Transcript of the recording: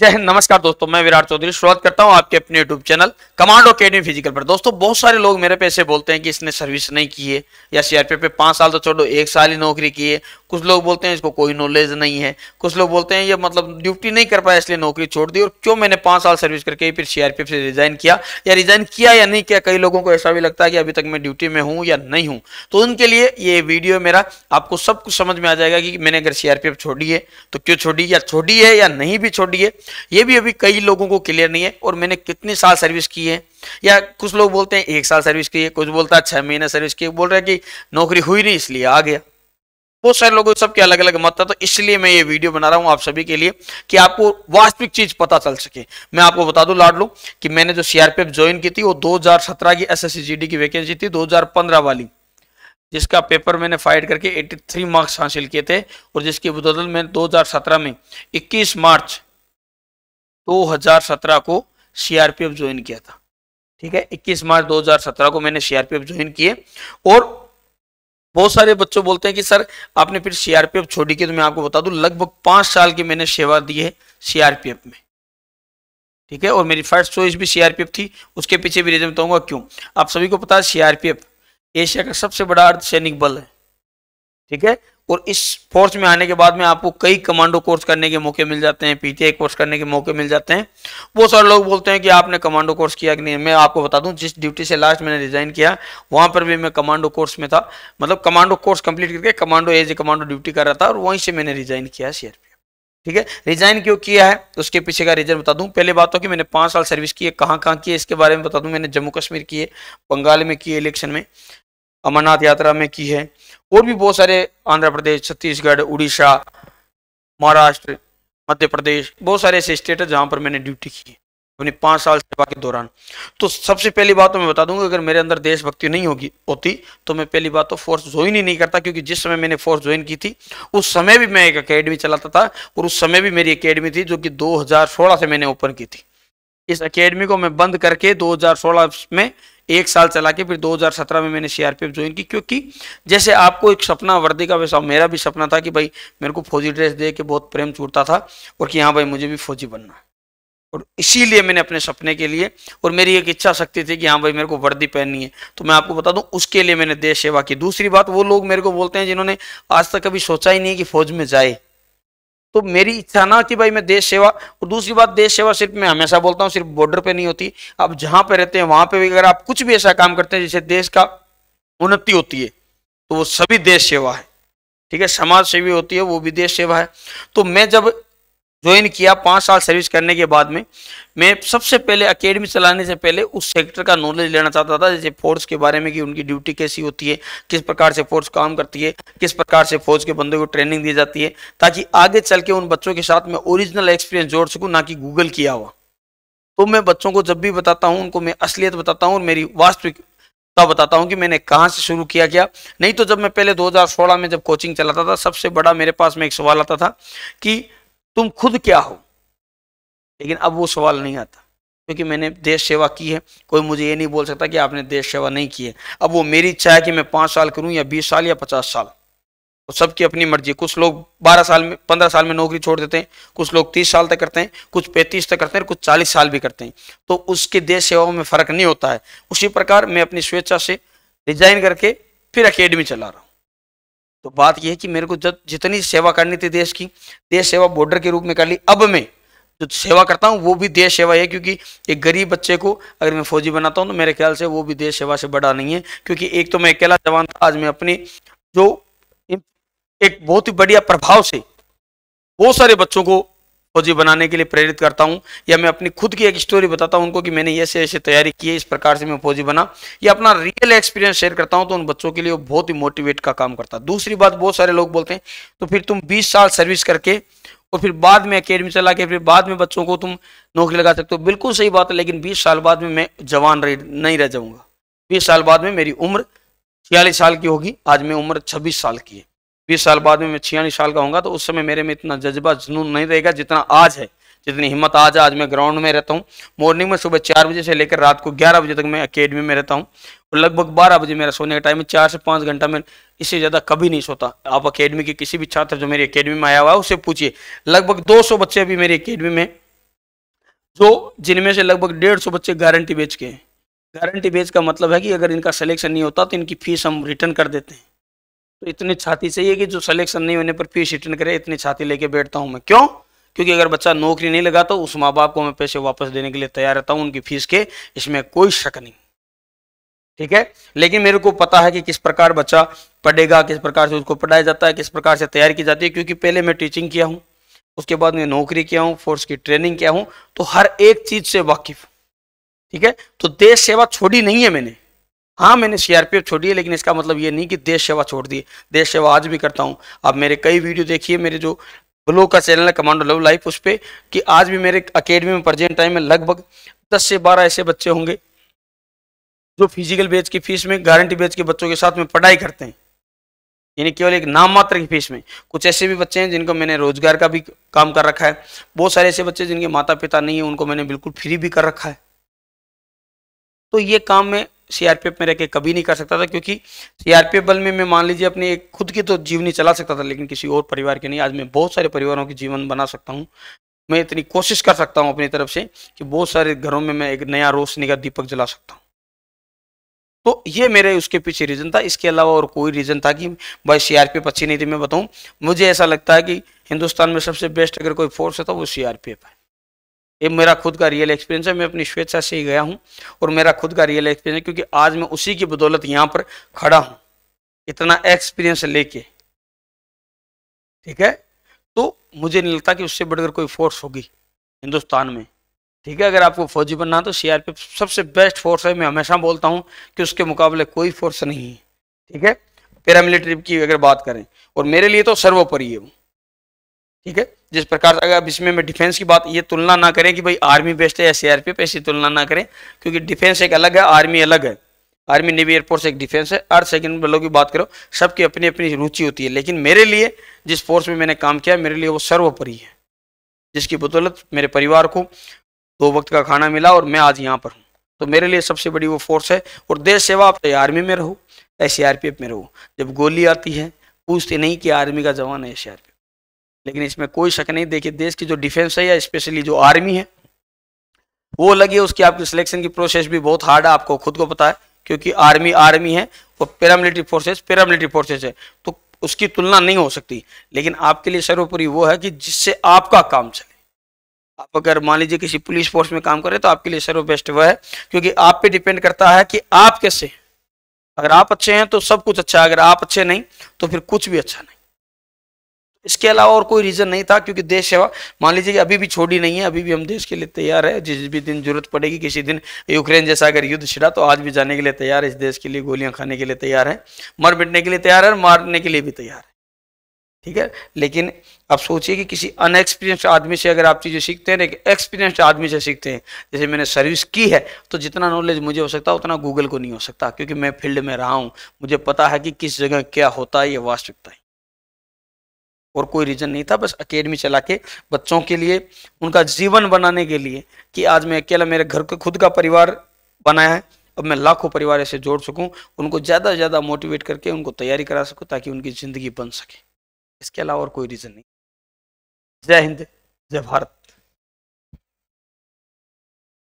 जय हिंद नमस्कार दोस्तों मैं विराट चौधरी शुरुआत करता हूं आपके अपने YouTube channel Commando Academy physical पर दोस्तों बहुत सारे लोग मेरे पे ऐसे बोलते हैं कि इसने सर्विस नहीं की है या सीआरपीएफ पे पांच साल तो छोड़ो एक साल ही नौकरी की है कुछ लोग बोलते हैं इसको कोई नॉलेज नहीं है कुछ लोग बोलते हैं ये मतलब ड्यूटी नहीं कर पाया इसलिए नौकरी छोड़ दी और क्यों मैंने पांच साल सर्विस करके फिर सीआरपीएफ से रिजाइन किया या रिजाइन किया या नहीं किया कई लोगों को ऐसा भी लगता है कि अभी तक मैं ड्यूटी में हूँ या नहीं हूँ तो उनके लिए ये वीडियो मेरा आपको सब कुछ समझ में आ जाएगा कि मैंने अगर सीआरपीएफ छोड़ी है तो क्यों छोड़ी या छोड़ी है या नहीं भी छोड़ी है ये भी अभी कई लोगों को क्लियर नहीं है और मैंने कितने साल सर्विस की है या कुछ लोग बोलते हैं एक साल सर्विस की है कुछ बोलता है छह महीने सर्विस की बोल रहा है कि नौकरी हुई नहीं इसलिए आ गया बहुत सारे लोगों सबके अलग अलग मत है तो इसलिए मैं ये वीडियो बना रहा हूं आप सभी के लिए कि आपको वास्तविक चीज पता चल सके मैं आपको बता दूं लाडलू कि मैंने जो सीआरपीएफ ज्वाइन की थी वो 2017 की एसएससी की वैकेंसी थी 2015 वाली जिसका पेपर मैंने फाइट करके 83 मार्क्स हासिल किए थे और जिसकी बदौलत मैंने 2017 में 21 मार्च 2017 को सीआरपीएफ ज्वाइन किया था ठीक है 21 मार्च 2017 को मैंने सीआरपीएफ ज्वाइन किए और बहुत सारे बच्चों बोलते हैं कि सर आपने फिर सीआरपीएफ छोड़ी की तो मैं आपको बता दूं लगभग पांच साल की मैंने सेवा दी है सीआरपीएफ में ठीक है और मेरी फर्स्ट चॉइस भी सीआरपीएफ थी उसके पीछे भी रीजन बताऊंगा क्यों आप सभी को पता है सीआरपीएफ एशिया का सबसे बड़ा अर्धसैनिक बल है ठीक है और इस फोर्स में आने के बाद में आपको कई कमांडो कोर्स करने के मौके मिल जाते हैं पीटीआई कोर्स करने के मौके मिल जाते हैं बहुत सारे लोग बोलते हैं कि आपने कमांडो कोर्स किया कि नहीं मैं आपको बता दूं जिस ड्यूटी से लास्ट मैंने रिजाइन किया वहां पर भी मैं कमांडो कोर्स में था मतलब कमांडो कोर्स कंप्लीट करके commando as a commando duty कर रहा था और वहीं से मैंने रिजाइन किया सीआरपी ठीक है रिजाइन क्यों किया है उसके पीछे का रीजन बता दूं पहले बात हो तो कि मैंने पांच साल सर्विस की है कहाँ कहाँ की इसके बारे में बता दूं मैंने जम्मू कश्मीर किए बंगाल में किए इलेक्शन में अमरनाथ यात्रा में की है और भी बहुत सारे आंध्र प्रदेश छत्तीसगढ़ उड़ीसा महाराष्ट्र मध्य प्रदेश बहुत सारे ऐसे स्टेट है जहाँ पर मैंने ड्यूटी की है अपने पाँच साल सेवा के दौरान तो सबसे पहली बात तो मैं बता दूंगा अगर मेरे अंदर देशभक्ति नहीं होगी होती तो मैं पहली बात तो फोर्स ज्वाइन ही नहीं करता क्योंकि जिस समय मैंने फोर्स ज्वाइन की थी उस समय भी मैं एक अकेडमी चलाता था और उस समय भी मेरी अकेडमी थी जो कि 2016 से मैंने ओपन की थी इस अकेडमी को मैं बंद करके दो में एक साल चला के फिर 2017 में मैंने सीआरपीएफ ज्वाइन की क्योंकि जैसे आपको एक सपना वर्दी का वैसा मेरा भी सपना था कि भाई मेरे को फौजी ड्रेस दे के बहुत प्रेम छूटता था और कि हाँ भाई मुझे भी फौजी बनना और इसीलिए मैंने अपने सपने के लिए और मेरी एक इच्छा शक्ति थी कि हाँ भाई मेरे को वर्दी पहननी है तो मैं आपको बता दूं उसके लिए मैंने देश सेवा की दूसरी बात वो लोग मेरे को बोलते हैं जिन्होंने आज तक कभी सोचा ही नहीं कि फौज में जाए तो मेरी इच्छा ना कि भाई मैं देश सेवा और दूसरी बात देश सेवा सिर्फ मैं हमेशा बोलता हूँ सिर्फ बॉर्डर पे नहीं होती आप जहाँ पे रहते हैं वहां पे भी अगर आप कुछ भी ऐसा काम करते हैं जिससे देश का उन्नति होती है तो वो सभी देश सेवा है ठीक है समाज सेवी होती है वो भी देश सेवा है तो मैं जब ज्वाइन किया पाँच साल सर्विस करने के बाद में मैं सबसे पहले अकेडमी चलाने से पहले उस सेक्टर का नॉलेज लेना चाहता था जैसे फोर्स के बारे में कि उनकी ड्यूटी कैसी होती है किस प्रकार से फोर्स काम करती है किस प्रकार से फौज के बंदों को ट्रेनिंग दी जाती है ताकि आगे चल के उन बच्चों के साथ में ओरिजिनल एक्सपीरियंस जोड़ सकूँ ना कि गूगल किया हुआ तो मैं बच्चों को जब भी बताता हूँ उनको मैं असलियत बताता हूँ और मेरी वास्तविक तब बताता हूँ कि मैंने कहाँ से शुरू किया क्या नहीं तो जब मैं पहले 2016 में जब कोचिंग चलाता था सबसे बड़ा मेरे पास में एक सवाल आता था कि तुम खुद क्या हो लेकिन अब वो सवाल नहीं आता क्योंकि मैंने देश सेवा की है कोई मुझे ये नहीं बोल सकता कि आपने देश सेवा नहीं की है अब वो मेरी इच्छा है कि मैं पाँच साल करूँ या बीस साल या पचास साल तो सबकी अपनी मर्जी कुछ लोग बारह साल में पंद्रह साल में नौकरी छोड़ देते हैं कुछ लोग तीस साल तक करते हैं कुछ पैंतीस तक करते हैं कुछ चालीस साल भी करते हैं तो उसके देश सेवाओं में फर्क नहीं होता है उसी प्रकार मैं अपनी स्वेच्छा से रिजाइन करके फिर अकेडमी चला रहा हूँ तो बात यह है कि मेरे को जब जितनी सेवा करनी थी देश की देश सेवा बॉर्डर के रूप में कर ली अब मैं जो सेवा करता हूँ वो भी देश सेवा है क्योंकि एक गरीब बच्चे को अगर मैं फौजी बनाता हूँ तो मेरे ख्याल से वो भी देश सेवा से बड़ा नहीं है क्योंकि एक तो मैं अकेला जवान था आज मैं अपनी जो एक बहुत ही बढ़िया प्रभाव से बहुत सारे बच्चों को फौजी बनाने के लिए प्रेरित करता हूँ या मैं अपनी खुद की एक स्टोरी बताता हूँ उनको कि मैंने ऐसे ऐसे तैयारी की है इस प्रकार से मैं फौजी बना या अपना रियल एक्सपीरियंस शेयर करता हूँ तो उन बच्चों के लिए बहुत ही मोटिवेट का काम करता है दूसरी बात बहुत सारे लोग बोलते हैं तो फिर तुम बीस साल सर्विस करके और फिर बाद में अकेडमी चला के फिर बाद में बच्चों को तुम नौकरी लगा सकते हो बिल्कुल सही बात है लेकिन बीस साल बाद में मैं जवान नहीं रह जाऊँगा बीस साल बाद में मेरी उम्र छियालीस साल की होगी आज मैं उम्र छब्बीस साल की है बीस साल बाद में मैं छियालीस साल का होऊंगा तो उस समय मेरे में इतना जज्बा जुनून नहीं रहेगा जितना आज है जितनी हिम्मत आज है आज मैं ग्राउंड में रहता हूँ मॉर्निंग में सुबह चार बजे से लेकर रात को ग्यारह बजे तक मैं अकेडमी में रहता हूँ और लगभग बारह बजे मेरा सोने का टाइम है चार से पाँच घंटा मैं इससे ज़्यादा कभी नहीं सोता आप अकेडमी के किसी भी छात्र जो मेरी अकेडमी में आया हुआ है उसे पूछिए लगभग दो बच्चे अभी मेरी अकेडमी में जो जिनमें से लगभग डेढ़ सौ बच्चे गारंटी बेच के हैं गारंटी बेच का मतलब है कि अगर इनका सिलेक्शन नहीं होता तो इनकी फीस हम रिटर्न कर देते हैं तो इतनी छाती चाहिए कि जो सिलेक्शन नहीं होने पर फीस रिटर्न करे इतनी छाती लेके बैठता हूँ मैं क्यों क्योंकि अगर बच्चा नौकरी नहीं लगा तो उस माँ बाप को मैं पैसे वापस देने के लिए तैयार रहता हूँ उनकी फीस के इसमें कोई शक नहीं ठीक है लेकिन मेरे को पता है कि किस प्रकार बच्चा पढ़ेगा किस प्रकार से उसको पढ़ाया जाता है किस प्रकार से तैयारी की जाती है क्योंकि पहले मैं टीचिंग किया हूँ उसके बाद मैं नौकरी किया हूँ फोर्स की ट्रेनिंग किया हूँ तो हर एक चीज से वाकिफ ठीक है तो देश सेवा छोड़ी नहीं है मैंने हाँ मैंने सीआरपीएफ छोड़ी है लेकिन इसका मतलब ये नहीं कि देश सेवा छोड़ दी देश सेवा आज भी करता हूँ आप मेरे कई वीडियो देखिए मेरे जो ब्लो का चैनल है कमांडो लव लाइफ उस पर कि आज भी मेरे अकेडमी में प्रजेंट टाइम में लगभग दस से बारह ऐसे बच्चे होंगे जो फिजिकल बेच की फीस में गारंटी बेच के बच्चों के साथ में पढ़ाई करते हैं यानी केवल एक नाम मात्र की फीस में कुछ ऐसे भी बच्चे हैं जिनको मैंने रोजगार का भी काम कर रखा है बहुत सारे ऐसे बच्चे जिनके माता पिता नहीं है उनको मैंने बिल्कुल फ्री भी कर रखा है तो ये काम मैं सीआरपीएफ में रह के कभी नहीं कर सकता था क्योंकि सीआरपीएफ बल में मैं मान लीजिए अपने एक खुद की तो जीवनी चला सकता था लेकिन किसी और परिवार के नहीं आज मैं बहुत सारे परिवारों के जीवन बना सकता हूँ मैं इतनी कोशिश कर सकता हूँ अपनी तरफ से कि बहुत सारे घरों में मैं एक नया रोशनी का दीपक जला सकता हूँ तो ये मेरे उसके पीछे रीज़न था इसके अलावा और कोई रीज़न था कि भाई सीआरपीएफ अच्छी नहीं थी मैं बताऊँ मुझे ऐसा लगता है कि हिंदुस्तान में सबसे बेस्ट अगर कोई फोर्स है तो वो सीआरपीएफ है ये मेरा खुद का रियल एक्सपीरियंस है मैं अपनी स्वेच्छा से ही गया हूँ और मेरा खुद का रियल एक्सपीरियंस क्योंकि आज मैं उसी की बदौलत यहाँ पर खड़ा हूँ इतना एक्सपीरियंस लेके ठीक है तो मुझे नहीं लगता कि उससे बढ़कर कोई फोर्स होगी हिंदुस्तान में ठीक है अगर आपको फौजी बनना तो एफ सबसे बेस्ट फोर्स है मैं हमेशा बोलता हूँ कि उसके मुकाबले कोई फोर्स नहीं है ठीक है पैरामिलिट्री की अगर बात करें और मेरे लिए तो सर्वोपरि है वो ठीक है जिस प्रकार अगर अब इसमें मैं डिफेंस की बात ये तुलना ना करें कि भाई आर्मी बेस्ट है या सी आर पी ऐसी तुलना ना करें क्योंकि डिफेंस एक अलग है आर्मी अलग है आर्मी नेवी एयरफोर्स एक डिफेंस है अर्थ सेकंड बलों की बात करो सबकी अपनी अपनी रुचि होती है लेकिन मेरे लिए जिस फोर्स में मैंने काम किया मेरे लिए वो सर्वोपरि है जिसकी बदौलत मेरे परिवार को दो वक्त का खाना मिला और मैं आज यहाँ पर हूँ तो मेरे लिए सबसे बड़ी वो फोर्स है और देश सेवा आप चाहे आर्मी में रहो चाहे सी में रहो जब गोली आती है पूछते नहीं कि आर्मी का जवान है सी लेकिन इसमें कोई शक नहीं देखिए देश की जो डिफेंस है या स्पेशली जो आर्मी है वो लगी उसकी आपकी सिलेक्शन की प्रोसेस भी बहुत हार्ड है आपको खुद को पता है क्योंकि आर्मी आर्मी है और पैरामिलिट्री फोर्सेस पैरामिलिट्री फोर्सेस है तो उसकी तुलना नहीं हो सकती लेकिन आपके लिए सर्वोपरि वो है कि जिससे आपका काम चले आप अगर मान लीजिए किसी पुलिस फोर्स में काम करें तो आपके लिए सर्व बेस्ट वह है क्योंकि आप पे डिपेंड करता है कि आप कैसे अगर आप अच्छे हैं तो सब कुछ अच्छा है अगर आप अच्छे नहीं तो फिर कुछ भी अच्छा नहीं इसके अलावा और कोई रीज़न नहीं था क्योंकि देश सेवा मान लीजिए कि अभी भी छोड़ी नहीं है अभी भी हम देश के लिए तैयार है जिस भी दिन जरूरत पड़ेगी किसी दिन यूक्रेन जैसा अगर युद्ध छिड़ा तो आज भी जाने के लिए तैयार है इस देश के लिए गोलियां खाने के लिए तैयार है मर मिटने के लिए तैयार है और मारने के लिए भी तैयार है ठीक है लेकिन आप सोचिए कि किसी अनएक्सपीरियंस्ड आदमी से अगर आप चीज़ें सीखते हैं एक एक्सपीरियंस्ड आदमी से सीखते हैं जैसे मैंने सर्विस की है तो जितना नॉलेज मुझे हो सकता है उतना गूगल को नहीं हो सकता क्योंकि मैं फील्ड में रहा हूँ मुझे पता है कि किस जगह क्या होता है ये वास्तविकता है और कोई रीजन नहीं था बस अकेडमी चला के बच्चों के लिए उनका जीवन बनाने के लिए कि आज मैं अकेला मेरे घर का खुद का परिवार बनाया है अब मैं लाखों परिवार ऐसे जोड़ सकूं उनको ज़्यादा से ज़्यादा मोटिवेट करके उनको तैयारी करा सकूं ताकि उनकी ज़िंदगी बन सके इसके अलावा और कोई रीज़न नहीं जय हिंद जय भारत